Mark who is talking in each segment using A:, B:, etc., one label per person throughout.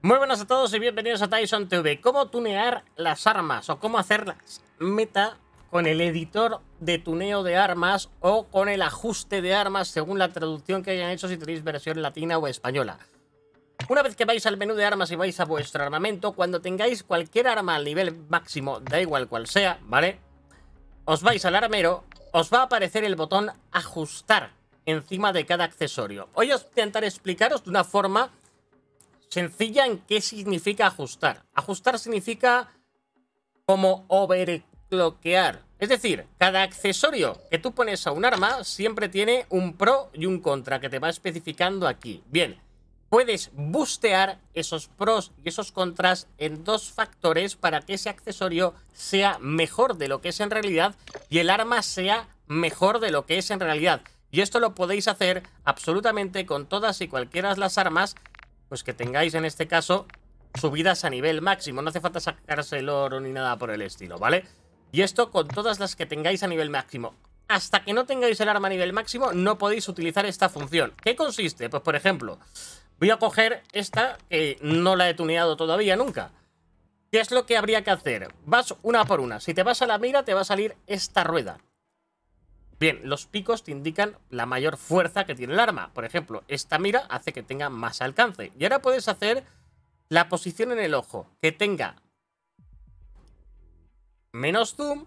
A: Muy buenas a todos y bienvenidos a Tyson TV. ¿Cómo tunear las armas o cómo hacerlas meta con el editor de tuneo de armas o con el ajuste de armas según la traducción que hayan hecho si tenéis versión latina o española? Una vez que vais al menú de armas y vais a vuestro armamento, cuando tengáis cualquier arma al nivel máximo, da igual cual sea, ¿vale? Os vais al armero, os va a aparecer el botón ajustar encima de cada accesorio. Hoy os intentar explicaros de una forma Sencilla en qué significa ajustar. Ajustar significa como overclockear. Es decir, cada accesorio que tú pones a un arma siempre tiene un pro y un contra que te va especificando aquí. Bien, puedes bustear esos pros y esos contras en dos factores para que ese accesorio sea mejor de lo que es en realidad y el arma sea mejor de lo que es en realidad. Y esto lo podéis hacer absolutamente con todas y cualquiera de las armas pues que tengáis en este caso subidas a nivel máximo. No hace falta sacarse el oro ni nada por el estilo, ¿vale? Y esto con todas las que tengáis a nivel máximo. Hasta que no tengáis el arma a nivel máximo, no podéis utilizar esta función. ¿Qué consiste? Pues, por ejemplo, voy a coger esta que no la he tuneado todavía nunca. ¿Qué es lo que habría que hacer? Vas una por una. Si te vas a la mira, te va a salir esta rueda. Bien, los picos te indican la mayor fuerza que tiene el arma. Por ejemplo, esta mira hace que tenga más alcance. Y ahora puedes hacer la posición en el ojo, que tenga menos zoom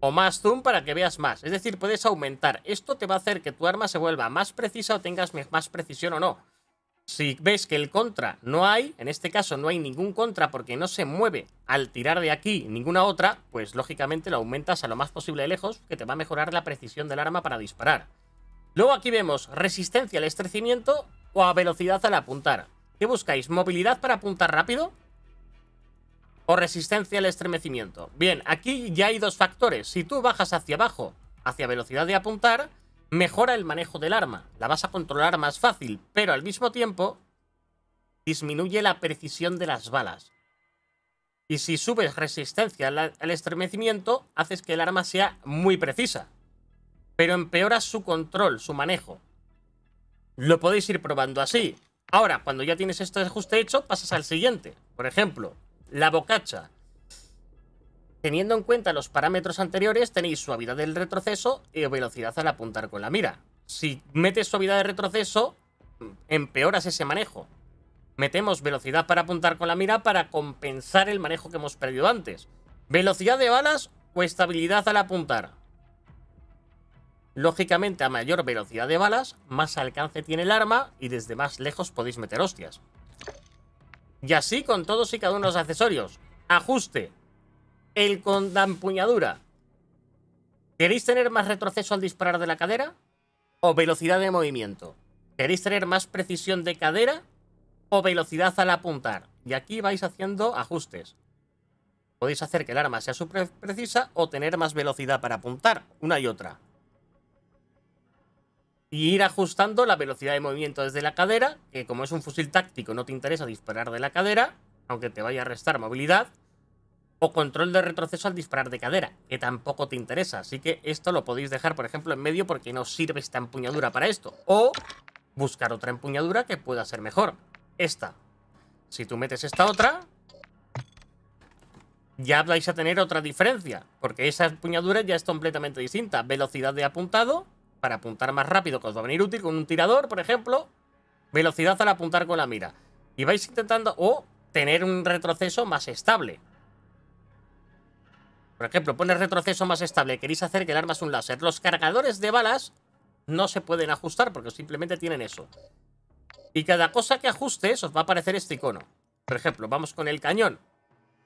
A: o más zoom para que veas más. Es decir, puedes aumentar. Esto te va a hacer que tu arma se vuelva más precisa o tengas más precisión o no. Si ves que el contra no hay, en este caso no hay ningún contra porque no se mueve al tirar de aquí ninguna otra, pues lógicamente lo aumentas a lo más posible de lejos, que te va a mejorar la precisión del arma para disparar. Luego aquí vemos resistencia al estrecimiento o a velocidad al apuntar. ¿Qué buscáis? ¿Movilidad para apuntar rápido? ¿O resistencia al estremecimiento? Bien, aquí ya hay dos factores. Si tú bajas hacia abajo, hacia velocidad de apuntar, mejora el manejo del arma, la vas a controlar más fácil, pero al mismo tiempo disminuye la precisión de las balas. Y si subes resistencia al, estremecimiento, haces que el arma sea muy precisa, pero empeoras su control, su manejo. Lo podéis ir probando así. Ahora, cuando ya tienes este ajuste hecho, pasas al siguiente. Por ejemplo, la bocacha. Teniendo en cuenta los parámetros anteriores, tenéis suavidad del retroceso y velocidad al apuntar con la mira. Si metes suavidad de retroceso, empeoras ese manejo. Metemos velocidad para apuntar con la mira para compensar el manejo que hemos perdido antes. Velocidad de balas o estabilidad al apuntar. Lógicamente, a mayor velocidad de balas, más alcance tiene el arma y desde más lejos podéis meter hostias. Y así con todos y cada uno de los accesorios. Ajuste el con la empuñadura. ¿Queréis tener más retroceso al disparar de la cadera? ¿O velocidad de movimiento? ¿Queréis tener más precisión de cadera? ¿O velocidad al apuntar? Y aquí vais haciendo ajustes. Podéis hacer que el arma sea súper precisa o tener más velocidad para apuntar, una y otra. Y ir ajustando la velocidad de movimiento desde la cadera, que como es un fusil táctico no te interesa disparar de la cadera, aunque te vaya a restar movilidad, o control de retroceso al disparar de cadera, que tampoco te interesa, así que esto lo podéis dejar, por ejemplo, en medio porque no sirve esta empuñadura para esto, o buscar otra empuñadura que pueda ser mejor, esta. Si tú metes esta otra, ya vais a tener otra diferencia, porque esa empuñadura ya es completamente distinta, velocidad de apuntado, para apuntar más rápido, que os va a venir útil con un tirador, por ejemplo, velocidad al apuntar con la mira, y vais intentando, o tener un retroceso más estable, por ejemplo, pones retroceso más estable, queréis hacer que el arma es un láser. Los cargadores de balas no se pueden ajustar porque simplemente tienen eso. Y cada cosa que ajustes os va a aparecer este icono. Por ejemplo, vamos con el cañón.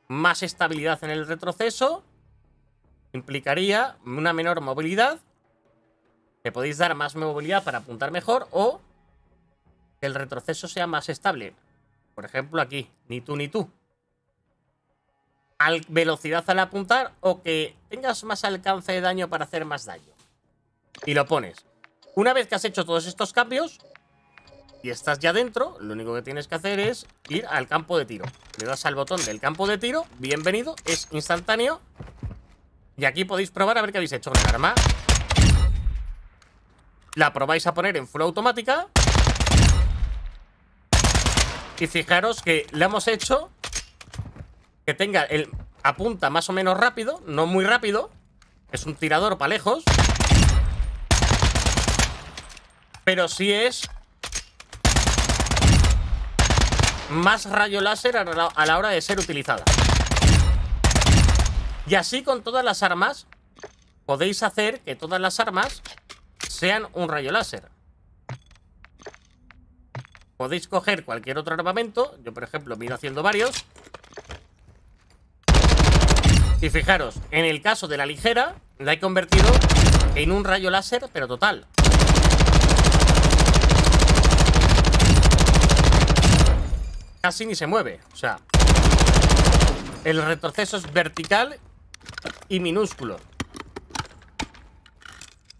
A: Más estabilidad en el retroceso implicaría una menor movilidad. Le podéis dar más movilidad para apuntar mejor o que el retroceso sea más estable. Por ejemplo, aquí, ni tú ni tú velocidad al apuntar o que tengas más alcance de daño para hacer más daño. Y lo pones. Una vez que has hecho todos estos cambios y estás ya dentro, lo único que tienes que hacer es ir al campo de tiro. Le das al botón del campo de tiro, bienvenido, es instantáneo. Y aquí podéis probar a ver qué habéis hecho con el arma. La probáis a poner en full automática. Y fijaros que la hemos hecho que tenga el apunta más o menos rápido, no muy rápido. Es un tirador para lejos. Pero sí es más rayo láser a la, hora de ser utilizada. Y así con todas las armas podéis hacer que todas las armas sean un rayo láser. Podéis coger cualquier otro armamento. Yo, por ejemplo, miro haciendo varios. Y fijaros, en el caso de la ligera, la he convertido en un rayo láser, pero total. Casi ni se mueve, o sea... El retroceso es vertical y minúsculo.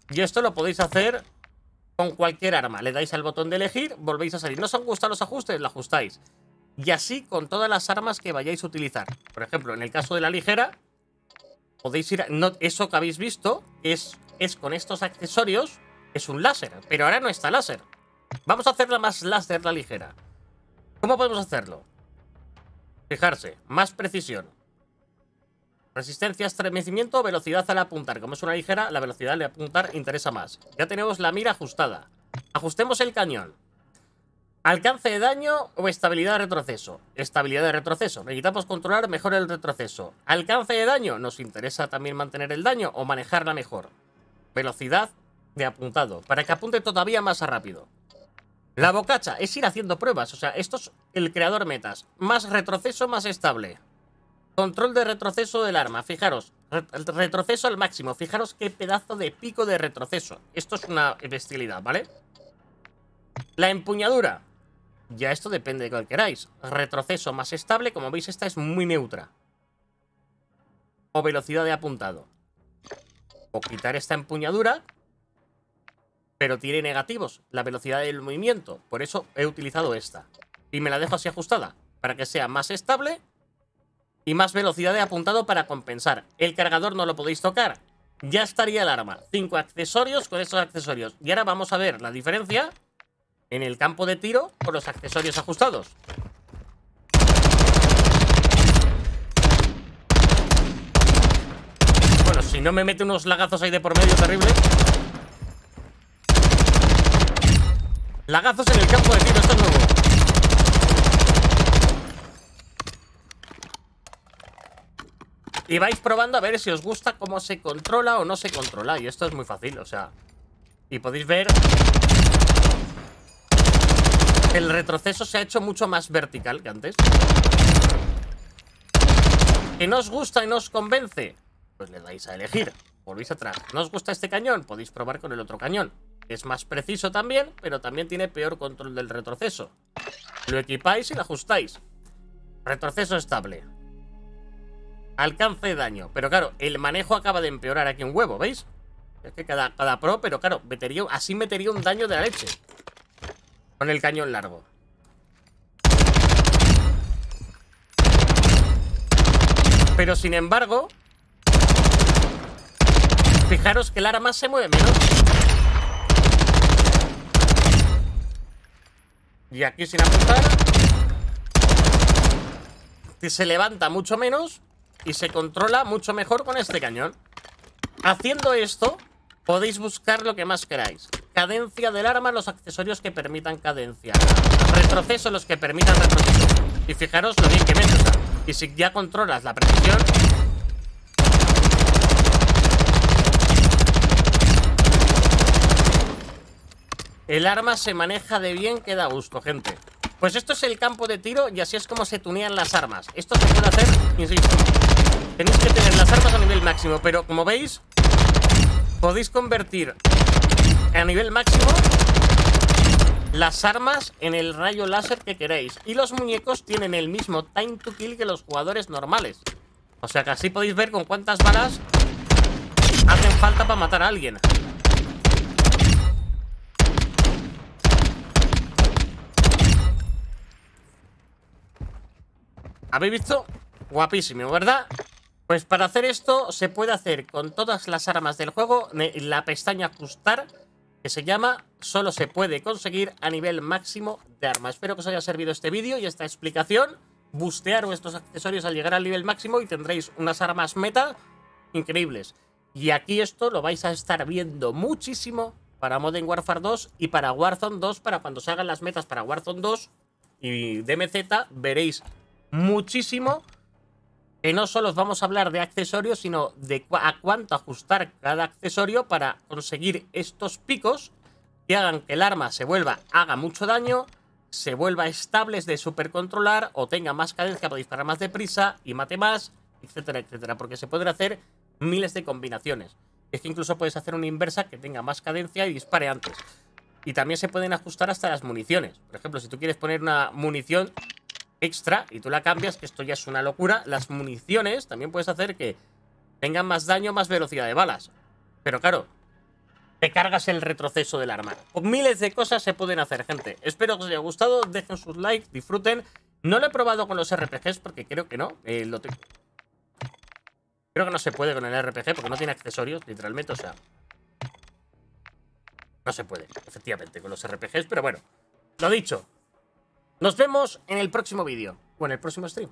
A: Y esto lo podéis hacer con cualquier arma. Le dais al botón de elegir, volvéis a salir. ¿No os han los ajustes? Lo ajustáis. Y así con todas las armas que vayáis a utilizar. Por ejemplo, en el caso de la ligera, podéis ir... no, eso que habéis visto es, es con estos accesorios, es un láser, pero ahora no está láser. Vamos a hacerla más láser la ligera. ¿Cómo podemos hacerlo? Fijarse, más precisión. Resistencia, estremecimiento, velocidad al apuntar. Como es una ligera, la velocidad al apuntar interesa más. Ya tenemos la mira ajustada. Ajustemos el cañón. Alcance de daño o estabilidad de retroceso. Estabilidad de retroceso. Necesitamos controlar mejor el retroceso. Alcance de daño. Nos interesa también mantener el daño o manejarla mejor. Velocidad de apuntado. Para que apunte todavía más rápido. La bocacha es ir haciendo pruebas. O sea, esto es el creador metas. Más retroceso, más estable. Control de retroceso del arma. Fijaros. Retroceso al máximo. Fijaros qué pedazo de pico de retroceso. Esto es una bestialidad, ¿vale? La empuñadura. Ya esto depende de cuál queráis. Retroceso más estable, como veis esta es muy neutra. O velocidad de apuntado. O quitar esta empuñadura, pero tiene negativos, la velocidad del movimiento. Por eso he utilizado esta. Y me la dejo así ajustada, para que sea más estable y más velocidad de apuntado para compensar. El cargador no lo podéis tocar. Ya estaría el arma. Cinco accesorios con estos accesorios. Y ahora vamos a ver la diferencia en el campo de tiro con los accesorios ajustados. Bueno, si no me mete unos lagazos ahí de por medio terrible. Lagazos en el campo de tiro, esto es nuevo. Y vais probando a ver si os gusta cómo se controla o no se controla. Y esto es muy fácil, o sea... Y podéis ver el retroceso se ha hecho mucho más vertical que antes. Que nos gusta y nos convence, pues le dais a elegir. Volvéis atrás. ¿No os gusta este cañón? Podéis probar con el otro cañón. Es más preciso también, pero también tiene peor control del retroceso. Lo equipáis y lo ajustáis. Retroceso estable. Alcance de daño. Pero claro, el manejo acaba de empeorar aquí un huevo, ¿veis? Es que cada, cada pro, pero claro, así metería un daño de la leche. Con el cañón largo. Pero sin embargo... Fijaros que el arma se mueve menos. Y aquí sin apuntar... se levanta mucho menos y se controla mucho mejor con este cañón. Haciendo esto, podéis buscar lo que más queráis. Cadencia del arma, los accesorios que permitan cadencia. Retroceso, los que permitan retroceso. Y fijaros lo bien que gusta. Y si ya controlas la precisión... El arma se maneja de bien, queda da gusto, gente. Pues esto es el campo de tiro y así es como se tunean las armas. Esto se puede hacer, insisto. Tenéis que tener las armas a nivel máximo, pero como veis, podéis convertir a nivel máximo las armas en el rayo láser que queréis. Y los muñecos tienen el mismo time to kill que los jugadores normales. O sea que así podéis ver con cuántas balas hacen falta para matar a alguien. ¿Habéis visto? Guapísimo, ¿verdad? Pues para hacer esto se puede hacer con todas las armas del juego en la pestaña ajustar que se llama Solo se puede conseguir a nivel máximo de arma. Espero que os haya servido este vídeo y esta explicación. Bustear vuestros accesorios al llegar al nivel máximo y tendréis unas armas meta increíbles. Y aquí esto lo vais a estar viendo muchísimo para Modern Warfare 2 y para Warzone 2, para cuando se hagan las metas para Warzone 2 y DMZ, veréis muchísimo que no solo os vamos a hablar de accesorios, sino de a cuánto ajustar cada accesorio para conseguir estos picos que hagan que el arma se vuelva, haga mucho daño, se vuelva estable de supercontrolar o tenga más cadencia para disparar más deprisa y mate más, etcétera, etcétera. Porque se pueden hacer miles de combinaciones. Es que incluso puedes hacer una inversa que tenga más cadencia y dispare antes. Y también se pueden ajustar hasta las municiones. Por ejemplo, si tú quieres poner una munición extra y tú la cambias, que esto ya es una locura. Las municiones también puedes hacer que tengan más daño, más velocidad de balas. Pero claro, te cargas el retroceso del arma. Miles de cosas se pueden hacer, gente. Espero que os haya gustado, dejen sus likes, disfruten. No lo he probado con los RPGs porque creo que no. Eh, creo que no se puede con el RPG porque no tiene accesorios, literalmente, o sea... No se puede, efectivamente, con los RPGs, pero bueno. Lo dicho, nos vemos en el próximo vídeo o en el próximo stream.